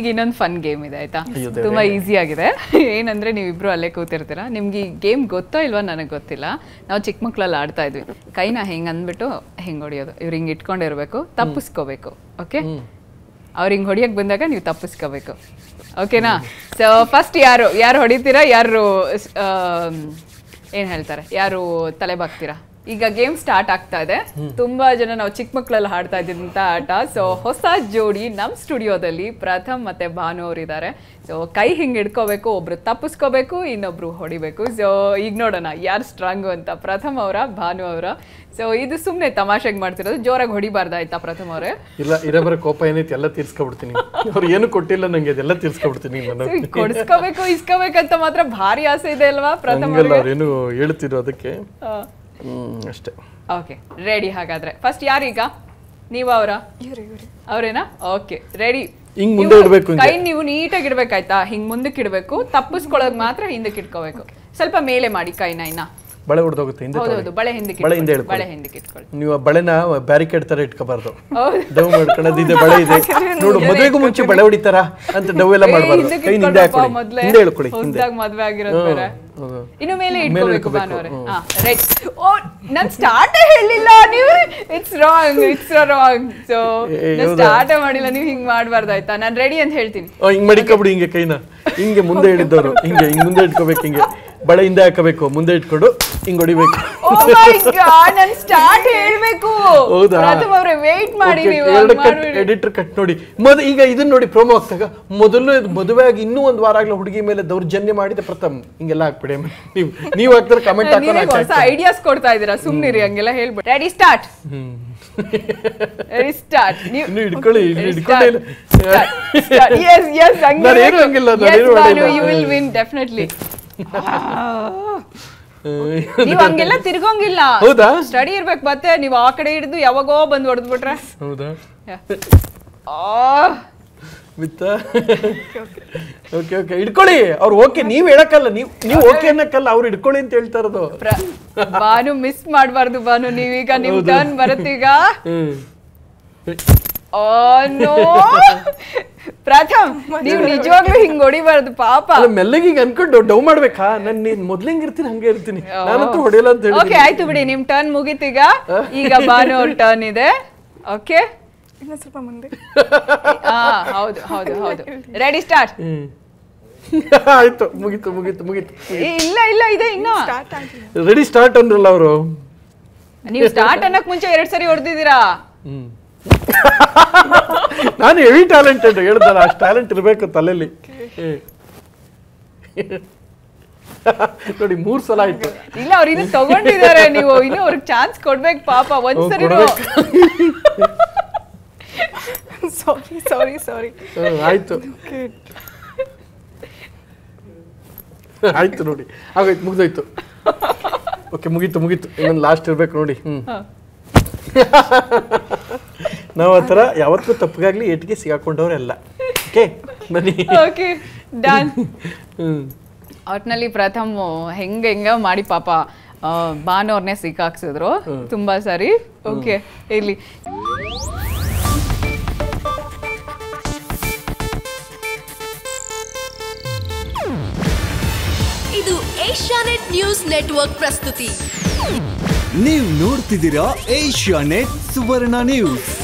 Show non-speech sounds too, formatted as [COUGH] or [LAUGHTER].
ಈಗ ಇನ್ನೊಂದು fun game ಇದೆ ಆಯ್ತಾ ತುಂಬಾ ಈಸಿ ಆಗಿದೆ [LAUGHS] ಏನಂದ್ರೆ ನೀವಿಬ್ರು ಅಲ್ಲೇ ಕೂತಿರ್ತೀರಾ ನಿಮ್ಗೆ ಈ ಗೇಮ್ ಗೊತ್ತೋ ಇಲ್ವಾ ನನಗೆ ಗೊತ್ತಿಲ್ಲ ನಾವು ಚಿಕ್ಕ ಮಕ್ಳಲ್ಲಿ ಆಡ್ತಾ ಇದ್ವಿ ಕೈನ ಹೆಂಗ್ ಅಂದ್ಬಿಟ್ಟು ಹೆಂಗ್ ಹೊಡಿಯೋದು ಇವ್ರು ಹಿಂಗ್ ಇಟ್ಕೊಂಡಿರ್ಬೇಕು ತಪ್ಪಿಸ್ಕೋಬೇಕು ಓಕೆ ಅವ್ರು ಹಿಂಗ್ ಹೊಡಿಯಕ್ ಬಂದಾಗ ನೀವು ತಪ್ಪಿಸ್ಕೋಬೇಕು ಓಕೆನಾ ಸೊ ಫಸ್ಟ್ ಯಾರು ಯಾರು ಹೊಡಿತೀರಾ ಯಾರು ಏನ್ ಹೇಳ್ತಾರೆ ಯಾರು ತಲೆ ಬಾಕ್ತೀರಾ ಈಗ ಗೇಮ್ ಸ್ಟಾರ್ಟ್ ಆಗ್ತಾ ಇದೆ ತುಂಬಾ ಜನ ನಾವು ಚಿಕ್ಕ ಮಕ್ಕಳಲ್ಲಿ ಹಾಡ್ತಾ ಇದ್ದಂತ ಆಟ ಸೊ ಹೊಸ ಜೋಡಿ ನಮ್ಮ ಸ್ಟುಡಿಯೋದಲ್ಲಿ ಪ್ರಥಮ್ ಮತ್ತೆ ಭಾನು ಅವರಿದ್ದಾರೆ ಸೊ ಕೈ ಹಿಂಗ್ ಹಿಡ್ಕೋಬೇಕು ಒಬ್ರು ತಪ್ಪಿಸ್ಕೋಬೇಕು ಇನ್ನೊಬ್ರು ಹೊಡಿಬೇಕು ಸೊ ಈಗ ನೋಡೋಣ ಯಾರು ಸ್ಟ್ರಾಂಗು ಅಂತ ಪ್ರಥಮ್ ಅವರ ಭಾನು ಅವರ ಸೊ ಇದು ಸುಮ್ಮನೆ ತಮಾಷೆಗೆ ಮಾಡ್ತಿರೋದು ಜೋರಾಗಿ ಹೊಡಿಬಾರ್ದು ಆಯ್ತಾ ಪ್ರಥಮ್ ಅವರೇ ಇಲ್ಲ ಇರೋಬ್ರ ಕೋಪ ಏನೈತೆ ಎಲ್ಲ ತೀರ್ಸ್ಕೊಬಿಡ್ತೀನಿ ಅವ್ರು ಏನು ಕೊಟ್ಟಿಲ್ಲ ನಂಗೆ ಅದೆಲ್ಲ ತೀರ್ಸ್ಕೊಬಿಡ್ತೀನಿ ಕೊಡಿಸ್ಕೋಬೇಕು ಇಸ್ಕೋಬೇಕಂತ ಮಾತ್ರ ಭಾರಿ ಆಸೆ ಇದೆ ಅಲ್ವಾ ಪ್ರಥಮ್ ಏನು ಹೇಳ್ತಿರೋ ಅದಕ್ಕೆ ಅಷ್ಟೇ ಓಕೆ ರೆಡಿ ಹಾಗಾದ್ರೆ ಫಸ್ಟ್ ಯಾರೀಗ ನೀವು ಅವರ ಅವರೇನಾ ಓಕೆ ರೆಡಿ ಹಿಂಗ್ ಮುಂದೆ ಇಡಬೇಕು ಕೈ ನೀವು ನೀಟಾಗಿ ಇಡ್ಬೇಕಾಯ್ತಾ ಹಿಂಗ್ ಮುಂದಕ್ಕೆ ಇಡ್ಬೇಕು ತಪ್ಪಿಸ್ಕೊಳ್ಳೋದು ಮಾತ್ರ ಹಿಂದಕ್ಕೆ ಇಟ್ಕೋಬೇಕು ಸ್ವಲ್ಪ ಮೇಲೆ ಮಾಡಿ ಕೈನ ಇನ್ನ ಬಳೆ ಹೊಡೆದೋಗುತ್ತೆ ಹಿಂದೆ ಬಳೆ ಬಳೆ ಹಿಂದೆ ಬಳೆ ಹಿಂದಕ್ಕೆ ನೀವು ಬಳೆನ ಬ್ಯಾರಿಕೇಡ್ ತರ ಇಟ್ಕೋಬಾರ್ದು ಡವ್ ಮಾಡ್ಕೊಳ್ಳೋದು ಇದೆ ಬಳೆ ಇದೆ ನೋಡು ಮದುವೆಗೂ ಮುಂಚೆ ಬಳೆ ಹೊಡಿತಾರ ಅಂತ ಡವ್ ಎಲ್ಲ ಮಾಡಬಾರ್ದು ಕೈ ಹಿಂದೆ ಹಾಕೊಳ್ಳಿ ಹಿಂದೆ ಮದುವೆ ಆಗಿರೋದು ಇನ್ನು ಮೇಲೆ ಇಟ್ಕೋಬೇಕು ರೈಟ್ ಓ ನಾನು ಸ್ಟಾರ್ಟ್ ಹೇಳಿಲ್ಲ ನೀವು it's wrong it's wrong so start ಮಾಡಿಲ್ಲ ನೀವು ಹಿಂಗ್ ಮಾಡಬಾರ್ದು ಆಯ್ತಾ ನಾನು ರೆಡಿ ಅಂತ ಹೇಳ್ತೀನಿ ಹಿಂಗ್ ಮಡಿಕೊಬಿಡಿ ಹಿಂಗೆ ಕೈನ ಹಿಂಗೆ ಮುಂದೆ ಹಿಡಿದವರು ಹಿಂಗೆ ಹಿಂಗ್ ಮುಂದೆ ಇಟ್ಕೋಬೇಕು ಹಿಂಗೆ ಬಳೆ ಹಿಂದೆ ಹಾಕಬೇಕು ಮುಂದೆ ಇಟ್ಕೊಂಡು ಹಿಂಗ್ ಹೊಡಿಬೇಕು oh ನಾನು ಸ್ಟಾರ್ಟ್ ಹೇಳಬೇಕು ಹೌದಾ ಅವರೇ ವೇಟ್ ಮಾಡಿ ನೀವು ಎಡಿಟರ್ ಕಟ್ ನೋಡಿ ಮೊದಲು ಈಗ ಇದನ್ನ ನೋಡಿ ಪ್ರೋಮೋ ಆಗ್ತಾಗ ಮೊದಲು ಇದು ಆಗಿ ಇನ್ನೂ ಒಂದು ವಾರ ಆಗಲ ಹುಡುಗಿ ಮೇಲೆ ದೌರ್ಜನ್ಯ ಮಾಡಿದ ಪ್ರಥಮ್ ಹಿಂಗೆಲ್ಲ ಹಾಕ್ಬಿಡಿ ನೀವು ನೀವು ಹಾಕ್ತಾರೆ ಕಮೆಂಟ್ ಹಾಕೋಣ ಹೊಸ ಐಡಿಯಾಸ್ ಕೊಡ್ತಾ ಇದ್ದೀರಾ ಸುಮ್ಮನಿರಿ ಹಂಗೆಲ್ಲ ಹೇಳ್ಬಿಡಿ ರೆಡಿ ಸ್ಟಾರ್ಟ್ ರೆಡಿ ಸ್ಟಾರ್ಟ್ ನೀವು ಹಿಡ್ಕೊಳ್ಳಿ ಹಿಡ್ಕೊಳ್ಳಿ ಎಸ್ ಎಸ್ ಹಂಗೆ ನಾನು ಏನು ನಾನು ಯು ವಿಲ್ ವಿನ್ ಡೆಫಿನೆಟ್ಲಿ ನೀವು ಹಂಗೆಲ್ಲ ತಿರುಗೋಂಗಿಲ್ಲ ಹೌದಾ ಸ್ಟಡಿ ಇರ್ಬೇಕು ಮತ್ತೆ ನೀವು ಆ ಕಡೆ ಹಿಡಿದು ಯಾವಾಗೋ ಬಂದು ಹೊಡೆದು ಬಿಟ್ರೆ ಹೌದಾ [LAUGHS] ಬಿತ್ತಾ ಓಕೆ ಓಕೆ ಇಡ್ಕೊಳ್ಳಿ ಅವ್ರು ಓಕೆ ನೀವು ಹೇಳಕ್ಕಲ್ಲ ನೀವು ನೀವು ಓಕೆ ಅನ್ನಕ್ಕಲ್ಲ ಅವ್ರು ಇಡ್ಕೊಳ್ಳಿ ಅಂತ ಹೇಳ್ತಾ ಇರೋದು ಬಾನು ಮಿಸ್ ಮಾಡಬಾರ್ದು ಬಾನು ನೀವೀಗ ನಿಮ್ ಟರ್ನ್ ಬರುತ್ತೀಗ ಪ್ರಥಮ್ ನೀವು ನಿಜವಾಗ್ಲೂ ಹಿಂಗ್ ಹೊಡಿಬಾರ್ದು ಪಾಪ ಮೆಲ್ಲಗಿಗೆ ಅನ್ಕೊಂಡು ಡೌ ಮಾಡ್ಬೇಕಾ ನಾನು ನೀನ್ ಮೊದ್ಲಿಂಗ್ ಇರ್ತೀನಿ ಹಂಗೆ ಇರ್ತೀನಿ ನಾನಂತೂ ಅಂತ ಹೇಳಿ ಓಕೆ ಆಯ್ತು ಬಿಡಿ ನಿಮ್ ಟರ್ನ್ ಮುಗೀತೀಗ ಈಗ ಬಾನು ಅವ್ರ ಟರ್ನ್ ಇದೆ ಓಕೆ ಇನ್ನ ಸ್ವಲ್ಪ ಮುಂದೆ ಹೌದು ಹೌದು ಹೌದು ರೆಡಿ ಸ್ಟಾರ್ಟ್ [LAUGHS] ಆಯ್ತು ಮುಗೀತು ಮುಗೀತು ಮುಗೀತು ಇಲ್ಲ ಇಲ್ಲ ಇದೆ ಇನ್ನು ರೆಡಿ ಸ್ಟಾರ್ಟ್ ಅಂದ್ರಲ್ಲ ಅವರು ನೀವು ಸ್ಟಾರ್ಟ್ ಅನ್ನಕ್ ಮುಂಚೆ ಎರಡ್ ಸರಿ ಹೊಡೆದಿದ್ದೀರಾ ಹ್ಮ್ [LAUGHS] ನಾನು ಹೆವಿ ಟ್ಯಾಲೆಂಟೆಡ್ ಹೇಳ್ದಲ್ಲ ಅಷ್ಟು ಟ್ಯಾಲೆಂಟ್ ಇರಬೇಕು ತಲೆಯಲ್ಲಿ [LAUGHS] ನೋಡಿ ಮೂರ್ ಸಲ ಆಯ್ತು ಇಲ್ಲ ಅವ್ರು ಇನ್ನು ತಗೊಂಡಿದ್ದಾರೆ ನೀವು ಇನ್ನು ಅವ್ರಿಗೆ ಚಾನ್ಸ್ ಕೊಡ್ಬೇಕು ಪಾಪ ಒಂದ್ಸರಿ ಸಾರಿ ಸಾರಿ ಸಾರಿ ಆಯ್ತು [LAUGHS] ಆಯ್ತು ನೋಡಿ ಆಗೋಯ್ತು ಮುಗ್ದೋಯ್ತು ಓಕೆ ಮುಗೀತು ಮುಗೀತು ಇನ್ನೊಂದು ಲಾಸ್ಟ್ ಇರ್ಬೇಕು ನೋಡಿ ಹ್ಮ್ ನಾವು ಆತರ ಥರ ಯಾವತ್ತೂ ತಪ್ಪಿಗಾಗ್ಲಿ ಏಟಿಗೆ ಸಿಗಾಕೊಂಡವ್ರೆಲ್ಲ ಓಕೆ ಬನ್ನಿ ಓಕೆ ಡನ್ [LAUGHS] ಒಟ್ನಲ್ಲಿ ಪ್ರಥಮ ಹೆಂಗ ಹೆಂಗ ಮಾಡಿ ಪಾಪ ಬಾನವ್ರನ್ನೇ ಸಿಕ್ಕಾಕ್ಸಿದ್ರು ತುಂಬಾ ಸಾರಿ ಓಕೆ ಇಲ್ಲಿ ಇದು ಏಷ್ಯಾನೆಟ್ ನ್ಯೂಸ್ ನೆಟ್ವರ್ಕ್ ಪ್ರಸ್ತುತಿ ನೀವು ನೋಡ್ತಿದ್ದೀರಾ ನೆಟ್ ಸುವರ್ಣ ನ್ಯೂಸ್